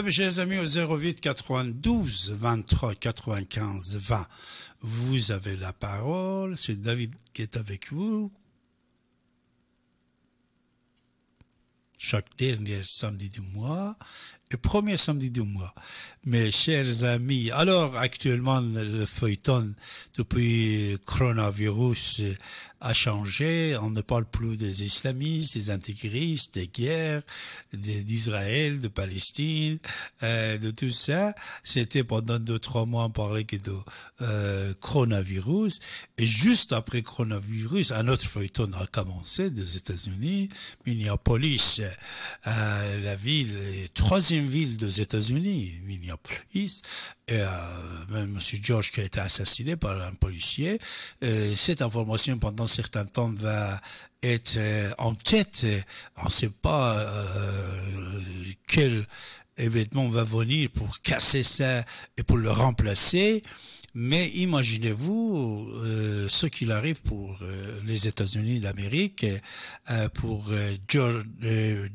mes chers amis, au 08 92 23 95 20. Vous avez la parole. C'est David qui est avec vous. Chaque dernier samedi du mois et premier samedi du mois. Mes chers amis, alors actuellement, le feuilleton depuis coronavirus a changé. On ne parle plus des islamistes, des intégristes, des guerres, d'Israël, de Palestine, euh, de tout ça. C'était pendant deux, trois mois, on parlait que de euh, coronavirus. Et juste après coronavirus, un autre feuilleton a commencé des États-Unis, Minneapolis, euh, la ville, troisième ville des États-Unis, Minneapolis, et euh, même M. George qui a été assassiné par un policier. cette information pendant un certain temps va être euh, en tête. On ne sait pas euh, quel événement va venir pour casser ça et pour le remplacer. Mais imaginez-vous euh, ce qu'il arrive pour euh, les États-Unis d'Amérique, euh, pour George,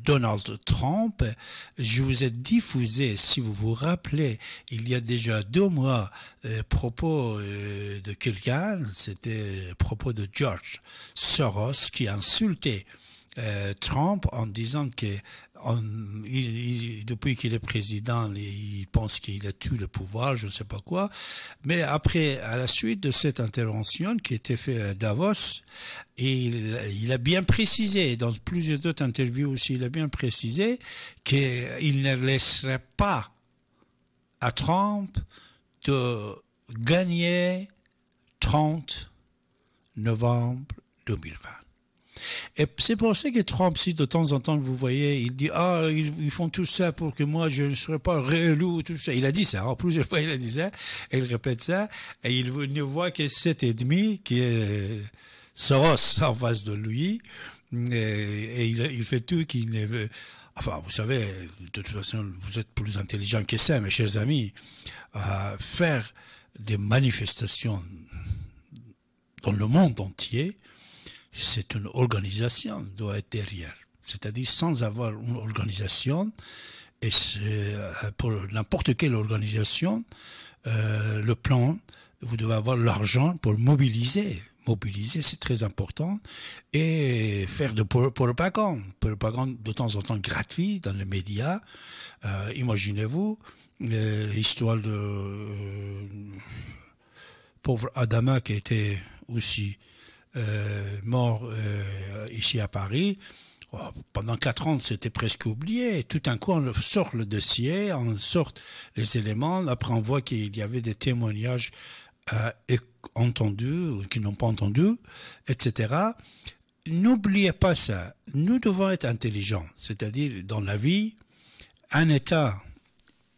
Donald Trump. Je vous ai diffusé, si vous vous rappelez, il y a déjà deux mois, propos de quelqu'un, c'était propos de George Soros qui insultait euh, Trump en disant que depuis qu'il est président, il pense qu'il a tué le pouvoir, je ne sais pas quoi. Mais après, à la suite de cette intervention qui était faite à Davos, il, il, a bien précisé, dans plusieurs autres interviews aussi, il a bien précisé qu'il ne laisserait pas à Trump de gagner 30 novembre 2020. Et c'est pour ça que Trump, si de temps en temps vous voyez, il dit ah ils, font tout ça pour que moi je ne serai pas relou tout ça. Il a dit ça en plusieurs fois, il a dit ça, et il répète ça, et il ne voit que cet ennemi qui est euh, Soros en face de lui, et, il, fait tout qu'il ne veut. Enfin, vous savez, de toute façon, vous êtes plus intelligent que ça, mes chers amis. à faire des manifestations dans le monde entier, c'est une organisation qui doit être derrière. C'est-à-dire sans avoir une organisation, et euh, pour n'importe quelle organisation, euh, le plan, vous devez avoir l'argent pour mobiliser. Mobiliser, c'est très important. Et faire de propagande. Propagande de temps en temps gratuite dans les médias. Euh, imaginez-vous, l'histoire de pauvre Adama qui était aussi euh, mort euh, ici à Paris, oh, pendant quatre ans, c'était presque oublié. Tout un coup, on sort le dossier, on sort les éléments. Après, on voit qu'il y avait des témoignages euh, entendus ou qui n'ont pas entendu, etc. N'oubliez pas ça. Nous devons être intelligents. C'est-à-dire, dans la vie, un État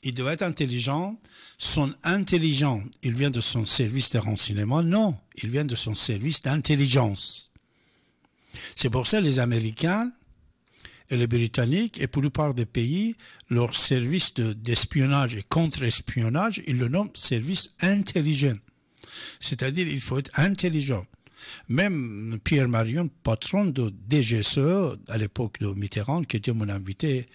il doit être intelligent. Son intelligent, il vient de son service de renseignement Non, il vient de son service d'intelligence. C'est pour ça que les Américains et les Britanniques et pour la plupart des pays, leur service d'espionnage et contre-espionnage, ils le nomment service intelligent. C'est-à-dire, il faut être intelligent. Même Pierre Marion, patron de DGSE, à l'époque de Mitterrand, qui était mon invité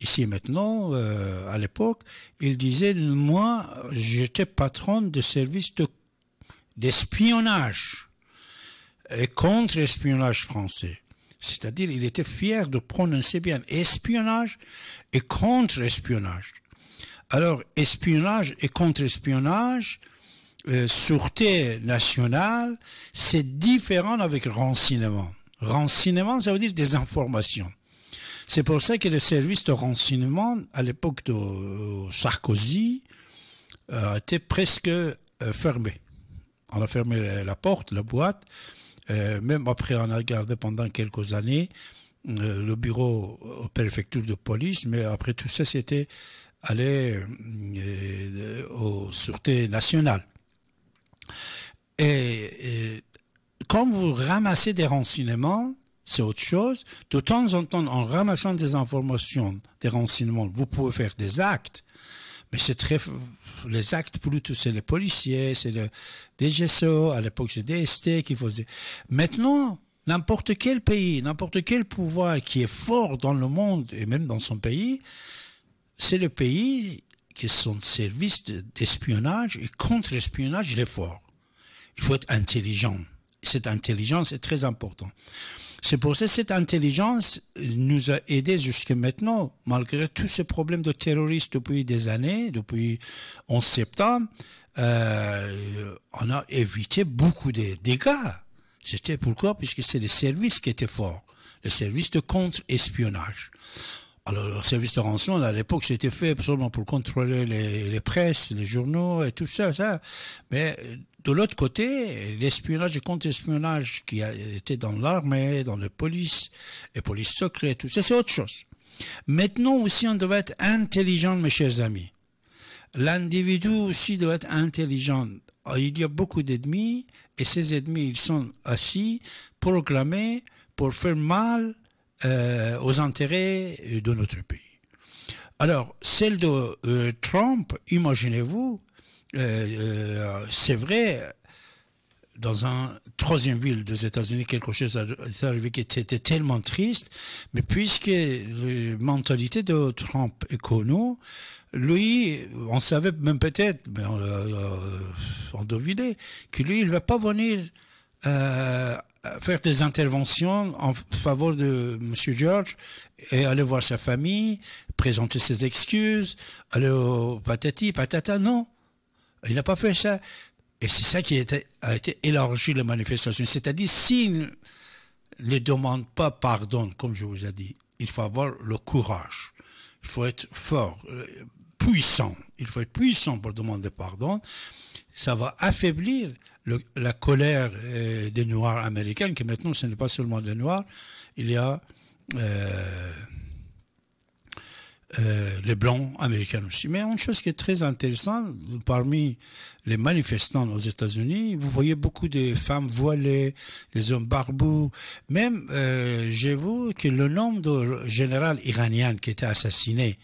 ici maintenant, euh, à l'époque, il disait, moi, j'étais patron de service d'espionnage et contre-espionnage français. C'est-à-dire, il était fier de prononcer bien espionnage et contre-espionnage. Alors, espionnage et contre-espionnage, euh, sûreté nationale, c'est différent avec renseignement. Renseignement, ça veut dire des informations. C'est pour ça que le service de renseignement, à l'époque de euh, Sarkozy, euh, était presque euh, fermé. On a fermé la porte, la boîte. même après, on a gardé pendant quelques années le bureau aux préfectures de police, mais après tout ça, c'était aller aux sûretés nationales. et quand vous ramassez des renseignements, c'est autre chose. De temps en temps, en ramassant des informations, des renseignements, vous pouvez faire des actes. Mais c'est très, les actes plutôt, c'est les policiers, c'est le DGSO, à l'époque c'est DST qui faisait. Maintenant, n'importe quel pays, n'importe quel pouvoir qui est fort dans le monde et même dans son pays, c'est le pays qui son service d'espionnage et contre-espionnage, il est fort. Il faut être intelligent. Cette intelligence est très importante. C'est pour ça que cette intelligence euh, nous a aidés jusque maintenant, malgré tous ces problèmes de terroristes depuis des années, depuis 11 septembre, euh, on a évité beaucoup de dégâts. C'était pourquoi Puisque c'est les services qui étaient forts, les services de contre-espionnage. Alors, le service de rançon, à l'époque, c'était fait seulement pour contrôler les, les, presses, les journaux et tout ça, ça. Mais euh, de l'autre côté, l'espionnage et contre-espionnage qui a été dans l'armée, dans la police, les polices secrètes, tout ça, c'est autre chose. Maintenant aussi, on doit être intelligent, mes chers amis. L'individu aussi doit être intelligent. Il y a beaucoup d'ennemis et ces ennemis, ils sont assis, programmés pour faire mal euh, aux intérêts de notre pays. Alors, celle de euh, Trump, imaginez-vous, euh, euh, c'est vrai, dans un troisième ville des États-Unis, quelque chose est arrivé qui était, tellement triste, mais puisque la euh, mentalité de Trump est connue, lui, on savait même peut-être, mais on, on, devinait, que lui, il va pas venir euh, faire des interventions en faveur de M. George et aller voir sa famille, présenter ses excuses, aller au patati, patata, non. Il n'a pas fait ça. Et c'est ça qui a été, a été élargi, la manifestation. C'est-à-dire, s'il ne demande pas pardon, comme je vous ai dit, il faut avoir le courage. Il faut être fort, euh, puissant. Il faut être puissant pour demander pardon. Ça va affaiblir la colère euh, des Noirs américains, qui maintenant, ce n'est pas seulement des Noirs. Il y a... Euh, euh, les blancs américains aussi. Mais une chose qui est très intéressante, parmi les manifestants aux États-Unis, vous voyez beaucoup de femmes voilées, des hommes barbus. Même, euh, vu que le nom de général iranien qui était assassiné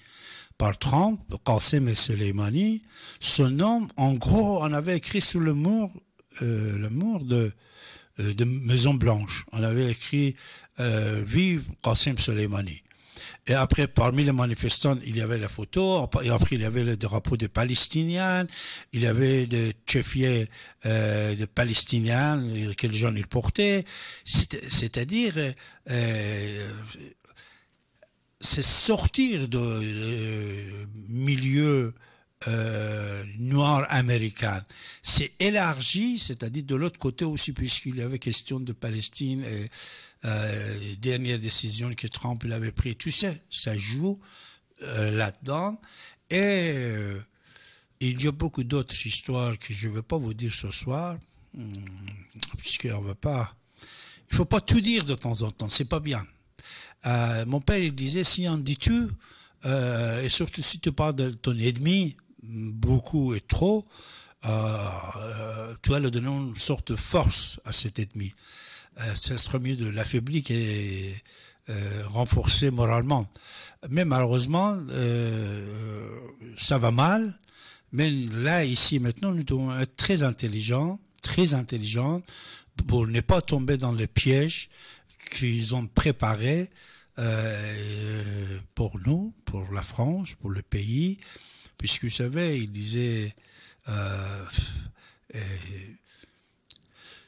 par Trump, Qassem Soleimani, ce nom, en gros, on avait écrit sur le mur, euh, le mur de, euh, de Maison Blanche. On avait écrit euh, Vive Qassem Soleimani. Et après, parmi les manifestants, il y avait la photo, et après, il y avait le drapeau des Palestiniens, il y avait des cheffiers euh, des Palestiniens, quels gens ils portaient. C'est-à-dire, euh, c'est sortir de, euh, milieu euh, noir américain. C'est élargi, c'est-à-dire de l'autre côté aussi, puisqu'il y avait question de Palestine. Et, euh, dernière décision que Trump avait prise, tu sais, ça joue euh, là-dedans. Et euh, il y a beaucoup d'autres histoires que je ne vais pas vous dire ce soir, hmm, puisqu'on ne veut pas... Il ne faut pas tout dire de temps en temps, c'est pas bien. Euh, mon père, il disait, si on dit tout, et surtout si tu parles de ton ennemi, beaucoup et trop, tu vas le donner une sorte de force à cet ennemi. Euh, ce serait mieux de l'affaiblir et euh, renforcer moralement. Mais malheureusement, euh, ça va mal. Mais là, ici, maintenant, nous devons être très intelligents, très intelligents, pour ne pas tomber dans les pièges qu'ils ont préparé euh, pour nous, pour la France, pour le pays. Puisque vous savez, il disait... Euh,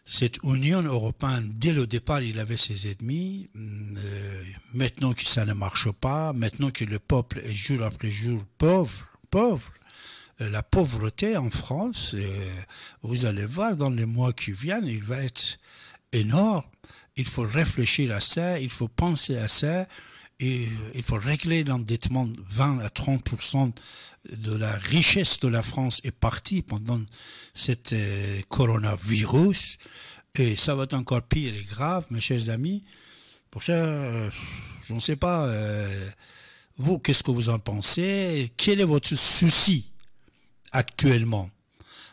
cette Union européenne, dès le départ, il avait ses ennemis. Mm, euh, maintenant que ça ne marche pas, maintenant que le peuple est jour après jour pauvre, pauvre, euh, la pauvreté en France, euh, vous allez voir dans les mois qui viennent, il va être énorme. Il faut réfléchir à ça, il faut penser à ça et euh, il faut régler l'endettement. 20 à 30 de la richesse de la France est partie pendant cette euh, coronavirus. Et ça va être encore pire et grave, mes chers amis. Pour ça, euh, je ne sais pas, vous, qu'est-ce que vous en pensez Quel est votre souci actuellement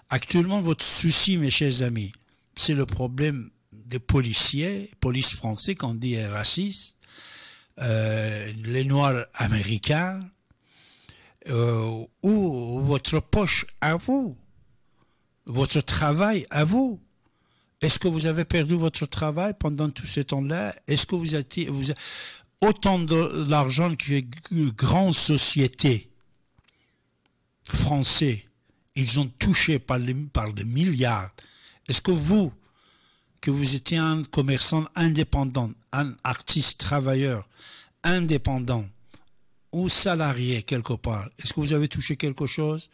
Actuellement, votre souci, mes chers amis, c'est le problème des policiers, police français, qu'on dit raciste. Euh, les Noirs américains, euh, ou votre poche à vous, votre travail à vous. Est-ce que vous avez perdu votre travail pendant tout ce temps-là Est-ce que vous avez, autant d'argent que grandes sociétés françaises, ils ont touché par par des milliards. Est-ce que vous, que vous étiez un commerçant indépendant, un artiste travailleur indépendant ou salarié quelque part, est-ce que vous avez touché quelque chose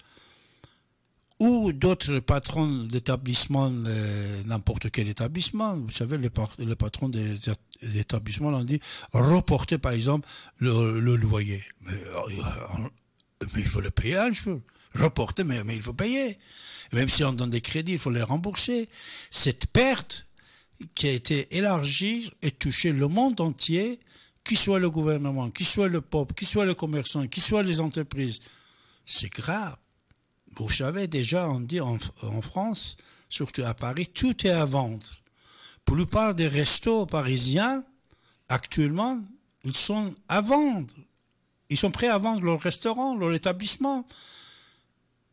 ou d'autres patrons d'établissements, euh, n'importe quel établissement, vous savez, les, patrons des, établissements l'ont dit, reporter par exemple le, loyer. Euh, mais, il faut le payer un jour. Reporter, mais il faut payer. Même si on donne des crédits, il faut les rembourser. Cette perte, qui a été élargir et touché le monde entier, qui soit le gouvernement, qui soit le peuple, qui soit le commerçant, qui soit les entreprises. C'est grave. Vous savez, déjà, on dit en, France, surtout à Paris, tout est à vendre. Pour la plupart des restos parisiens, actuellement, ils sont à vendre. Ils sont prêts à vendre leur restaurant, leur établissement.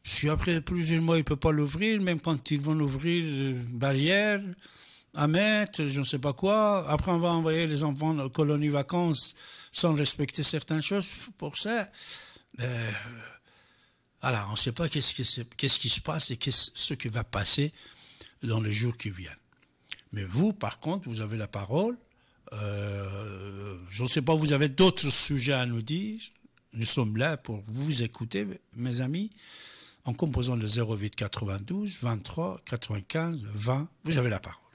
Si après plusieurs mois, ils ne peuvent pas l'ouvrir, même quand ils vont l'ouvrir, euh, barrière, à mettre, je ne sais pas quoi. Après, on va envoyer les enfants en colonie vacances sans respecter certaines choses. Pour ça, alors, euh, on ne sait pas qu'est-ce qui, se passe et quest -ce, qui va passer dans les jours qui viennent. Mais vous, par contre, vous avez la parole. Euh, je ne sais pas, vous avez d'autres sujets à nous dire. Nous sommes là pour vous écouter, mes amis, en composant le 08 92 23 95 20. Vous avez la parole.